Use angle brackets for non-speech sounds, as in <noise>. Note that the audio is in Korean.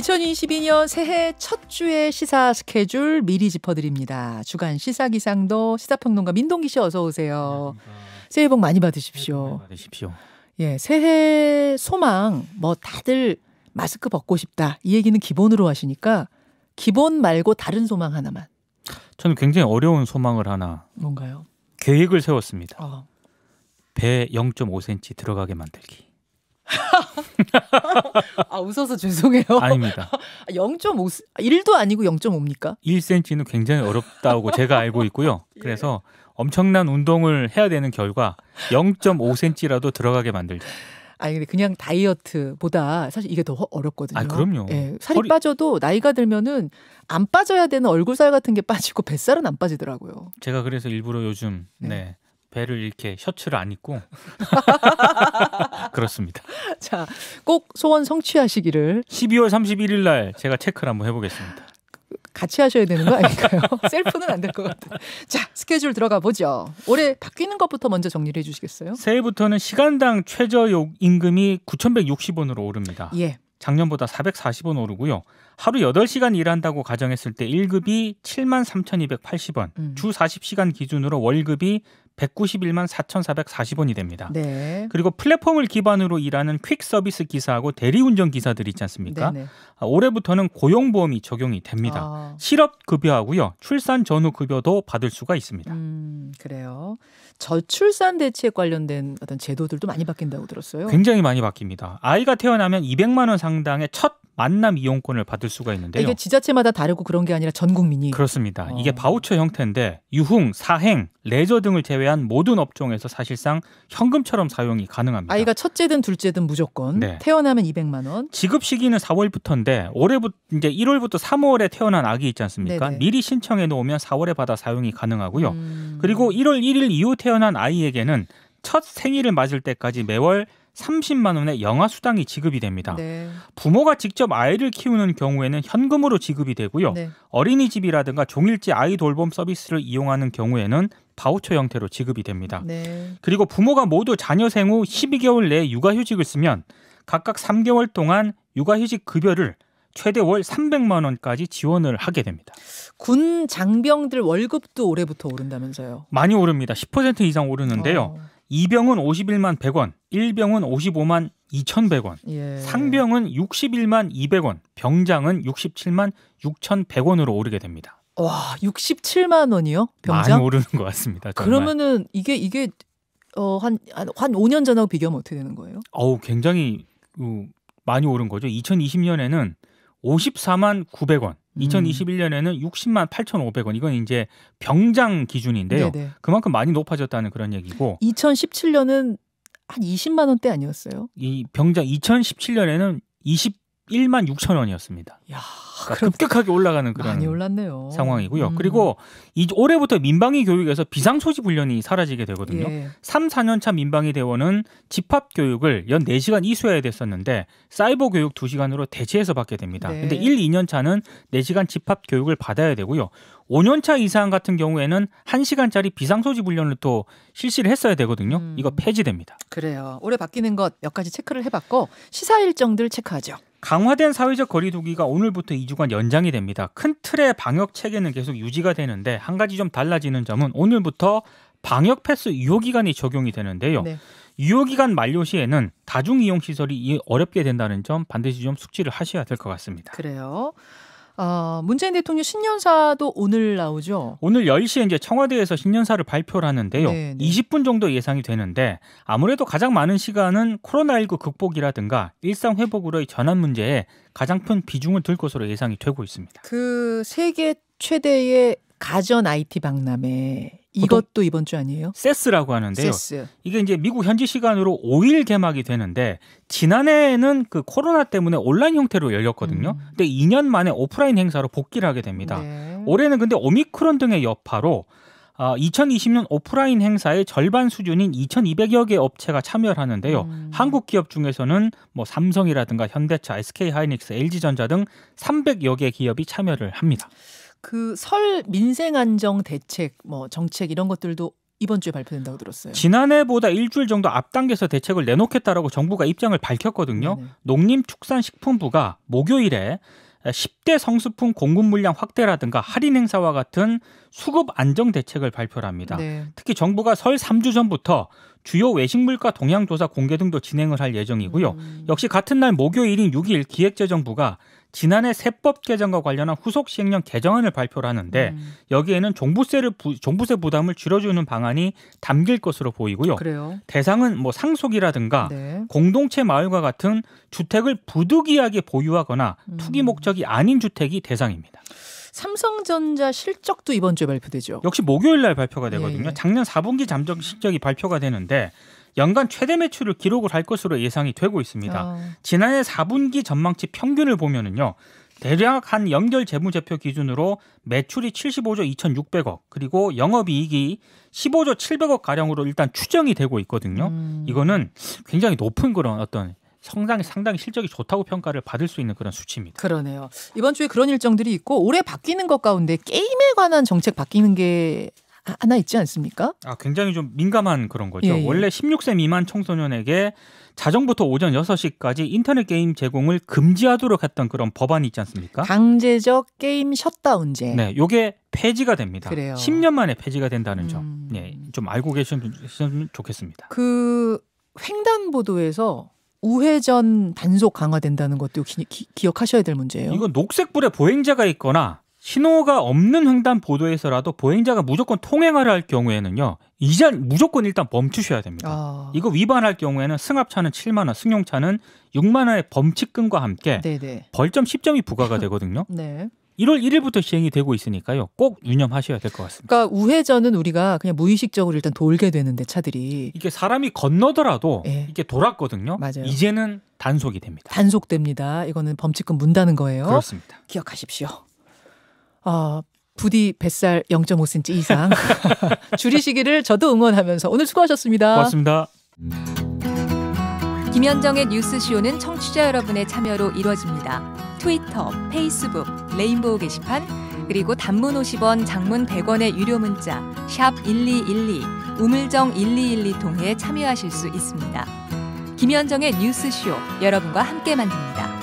2022년 새해 첫 주의 시사 스케줄 미리 짚어드립니다. 주간 시사 기상도 시사평론가 민동기 씨 어서 오세요. 감사합니다. 새해 복 많이 받으십시오. 많이 받으십시오. 예, 새해 소망 뭐 다들 마스크 벗고 싶다 이 얘기는 기본으로 하시니까 기본 말고 다른 소망 하나만. 저는 굉장히 어려운 소망을 하나. 뭔가요? 계획을 세웠습니다. 어. 배 0.5cm 들어가게 만들기. <laughs> 아 웃어서 죄송해요. 아닙니다. 0.5 <laughs> 1도 아, 아니고 0.5입니까? 1cm는 굉장히 어렵다고 제가 알고 있고요. <laughs> 예. 그래서 예. 엄청난 운동을 해야 되는 결과 0.5cm라도 들어가게 만들죠. 아니 근데 그냥 다이어트보다 사실 이게 더 어렵거든요. 아 그럼요. 예, 살이 허리... 빠져도 나이가 들면은 안 빠져야 되는 얼굴살 같은 게 빠지고 뱃살은 안 빠지더라고요. 제가 그래서 일부러 요즘 네. 네. 배를 이렇게 셔츠를 안 입고 <laughs> 그렇습니다. 자, 꼭 소원 성취하시기를 12월 31일 날 제가 체크를 한번 해보겠습니다. 같이 하셔야 되는 거 아닐까요? <laughs> 셀프는 안 될 것 같아요. 자, 스케줄 들어가 보죠. 올해 바뀌는 것부터 먼저 정리를 해주시겠어요? 새해부터는 시간당 최저 임금이 9,160원으로 오릅니다. 예. 작년보다 440원 오르고요. 하루 8시간 일한다고 가정했을 때 1급이 7 3,280원, 음. 주 40시간 기준으로 월급이 191만 4,440원이 됩니다. 네. 그리고 플랫폼을 기반으로 일하는 퀵 서비스 기사하고 대리운전 기사들 있지 않습니까? 네네. 네. 아, 올해부터는 고용보험이 적용이 됩니다. 아. 실업급여하고요. 출산 전후 급여도 받을 수가 있습니다. 음, 그래요. 저출산 대책 관련된 어떤 제도들도 많이 바뀐다고 들었어요. 굉장히 많이 바뀝니다. 아이가 태어나면 200만 원 상당의 첫 만남 이용권을 받을 수가 있는데요. 이게 지자체마다 다르고 그런 게 아니라 전 국민이 그렇습니다. 어. 이게 바우처 형태인데 유흥, 사행, 레저 등을 제외한 모든 업종에서 사실상 현금처럼 사용이 가능합니다. 아이가 첫째든 둘째든 무조건 네. 태어나면 200만 원. 지급 시기는 4월부터인데 올해부터 이제 1월부터 3월에 태어난 아기 있지 않습니까? 네네. 미리 신청해 놓으면 4월에 받아 사용이 가능하고요. 음... 그리고 1월 1일 이후 태어난 아이에게는 첫 생일을 맞을 때까지 매월 30만 원의 영아 수당이 지급이 됩니다. 네. 부모가 직접 아이를 키우는 경우에는 현금으로 지급이 되고요. 네. 어린이집이라든가 종일제 아이 돌봄 서비스를 이용하는 경우에는 바우처 형태로 지급이 됩니다. 네. 그리고 부모가 모두 자녀 생후 12개월 내에 육아휴직을 쓰면 각각 3개월 동안 육아휴직 급여를 최대 월 300만 원까지 지원을 하게 됩니다. 군 장병들 월급도 올해부터 오른다면서요? 많이 오릅니다. 10% 이상 오르는데요. 어. 2병은 51만 100원, 1병은 55만 2,100원, 예. 상병은 61만 200원, 병장은 67만 6,100원으로 오르게 됩니다. 와, 67만 원이요? 병장? 많이 오르는 것 같습니다. 정말. 그러면은 이게 이게 어한한 한 5년 전하고 비교하면 어떻게 되는 거예요? 어우, 굉장히 어, 많이 오른 거죠. 2020년에는 54만 900원, 2021년에는 60만 8,500원. 이건 이제 병장 기준인데요. 네네. 네. 그만큼 많이 높아졌다는 그런 얘기고. 2017년은 한 20만 원대 아니었어요? 이 병장 2017년에는 20 1만 6천 원이었습니다. 야, 그러니까 급격하게 올라가는 그런 상황이고요. 음. 그리고 이, 올해부터 민방위 교육에서 비상소집 훈련이 사라지게 되거든요. 예. 3, 4년 차 민방위 대원은 집합 교육을 연 4시간 이수해야 됐었는데 사이버 교육 2시간으로 대체해서 받게 됩니다. 네. 근데 1, 2년 차는 4시간 집합 교육을 받아야 되고요. 5년차 이상 같은 경우에는 1시간짜리 비상소집 훈련을 또 실시를 했어야 되거든요. 음. 이거 폐지됩니다. 그래요. 올해 바뀌는 것 몇 가지 체크를 해봤고 시사 일정들 체크하죠. 강화된 사회적 거리두기가 오늘부터 2주간 연장이 됩니다. 큰 틀의 방역 체계는 계속 유지가 되는데 한 가지 좀 달라지는 점은 오늘부터 방역 패스 유효 기간이 적용이 되는데요. 네. 유효 기간 만료 시에는 다중 이용 시설이 어렵게 된다는 점 반드시 좀 숙지를 하셔야 될 것 같습니다. 그래요. 어, 문재인 대통령 신년사도 오늘 나오죠. 오늘 10시에 이제 청와대에서 신년사를 발표를 하는데요. 네네. 20분 정도 예상이 되는데 아무래도 가장 많은 시간은 코로나19 극복이라든가 일상 회복으로의 전환 문제에 가장 큰 비중을 둘 것으로 예상이 되고 있습니다. 그 세계 최대의 가전 IT 박람회 이것도 이번 주 아니에요? 세스라고 하는데요. 세스. 이게 이제 미국 현지 시간으로 5일 개막이 되는데 지난해에는 그 코로나 때문에 온라인 형태로 열렸거든요. 음. 근데 2년 만에 오프라인 행사로 복귀를 하게 됩니다. 네. 올해는 근데 오미크론 등의 여파로 아, 2020년 오프라인 행사의 절반 수준인 2,200여 개 업체가 참여를 하는데요. 음. 한국 기업 중에서는 뭐 삼성이라든가 현대차, SK 하이닉스, LG 전자 등 300여 개 기업이 참여를 합니다. 그설 민생 안정 대책 뭐 정책 이런 것들도 이번 주에 발표된다고 들었어요. 지난해보다 일주일 정도 앞당겨서 대책을 내놓겠다라고 정부가 입장을 밝혔거든요. 네네. 농림축산식품부가 목요일에 10대 성수품 공급 물량 확대라든가 할인 행사와 같은 수급 안정 대책을 발표를 합니다. 네. 특히 정부가 설 3주 전부터 주요 외식 물가 동향 조사 공개 등도 진행을 할 예정이고요. 음. 역시 같은 날 목요일인 6일 기획재정부가 지난해 세법 개정과 관련한 후속 시행령 개정안을 발표를 하는데 음. 여기에는 종부세를 부, 종부세 부담을 줄여주는 방안이 담길 것으로 보이고요. 그래요? 대상은 뭐 상속이라든가 네. 공동체 마을과 같은 주택을 부득이하게 보유하거나 음. 투기 목적이 아닌 주택이 대상입니다. 삼성전자 실적도 이번 주에 발표되죠. 역시 목요일 날 발표가 되거든요. 예. 예. 작년 4분기 잠정 실적이 발표가 되는데 연간 최대 매출을 기록을 할 것으로 예상이 되고 있습니다. 어. 지난해 4분기 전망치 평균을 보면은요. 대략 한 연결 재무제표 기준으로 매출이 75조 2,600억 그리고 영업이익이 15조 700억 가량으로 일단 추정이 되고 있거든요. 음. 이거는 굉장히 높은 그런 어떤 성장이 상당히 실적이 좋다고 평가를 받을 수 있는 그런 수치입니다. 그러네요. 이번 주에 그런 일정들이 있고 올해 바뀌는 것 가운데 게임에 관한 정책 바뀌는 게 아, 하나 있지 않습니까? 아, 굉장히 좀 민감한 그런 거죠. 예, 예. 원래 16세 미만 청소년에게 자정부터 오전 6시까지 인터넷 게임 제공을 금지하도록 했던 그런 법안이 있지 않습니까? 강제적 게임 셧다운제. 네, 요게 폐지가 됩니다. 그래요. 10년 만에 폐지가 된다는 점. 음... 예, 좀 알고 계시면 좋겠습니다. 그 횡단보도에서 우회전 단속 강화된다는 것도 기, 기, 기억하셔야 될 문제예요. 이건 녹색불에 보행자가 있거나 신호가 없는 횡단 보도에서라도 보행자가 무조건 통행하려 할 경우에는요. 이자 무조건 일단 멈추셔야 됩니다. 아. 이거 위반할 경우에는 승합차는 7만 원, 승용차는 6만 원의 범칙금과 함께 네네. 벌점 10점이 부과가 <laughs> 되거든요. 네. 1월 1일부터 시행이 되고 있으니까요. 꼭 유념하셔야 될 것 같습니다. 그러니까 우회전은 우리가 그냥 무의식적으로 일단 돌게 되는데 차들이 이게 사람이 건너더라도 네. 이게 돌았거든요. 맞아요. 이제는 단속이 됩니다. 단속됩니다. 이거는 범칙금 문다는 거예요. 그렇습니다. 기억하십시오. 어, 부디 뱃살 0.5cm 이상 <laughs> 줄이시기를 저도 응원하면서 오늘 수고하셨습니다. 고맙습니다. 김현정의 뉴스쇼는 청취자 여러분의 참여로 이루어집니다. 트위터, 페이스북, 레인보우 게시판, 그리고 단문 50원, 장문 100원의 유료 문자 샵 1212, 우물정 1212 통해 참여하실 수 있습니다. 김현정의 뉴스쇼 여러분과 함께 만듭니다.